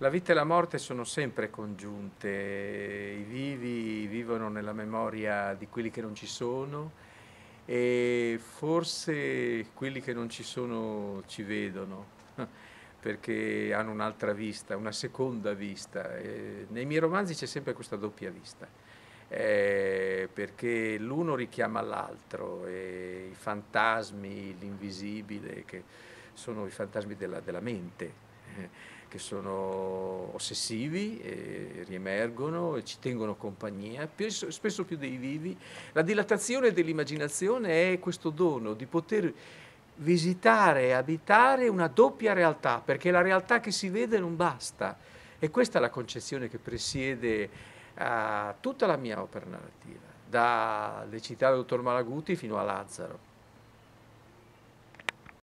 La vita e la morte sono sempre congiunte, i vivi vivono nella memoria di quelli che non ci sono e forse quelli che non ci sono ci vedono perché hanno un'altra vista, una seconda vista. nei miei romanzi c'è sempre questa doppia vista. Eh, perché l'uno richiama l'altro, e i fantasmi, l'invisibile, che sono i fantasmi della, della mente, che sono ossessivi, e riemergono e ci tengono compagnia, spesso più dei vivi. La dilatazione dell'immaginazione è questo dono di poter visitare e abitare una doppia realtà, perché la realtà che si vede non basta. E questa è la concezione che presiede a tutta la mia opera narrativa, dalle città del dottor Malaguti fino a Lazzaro.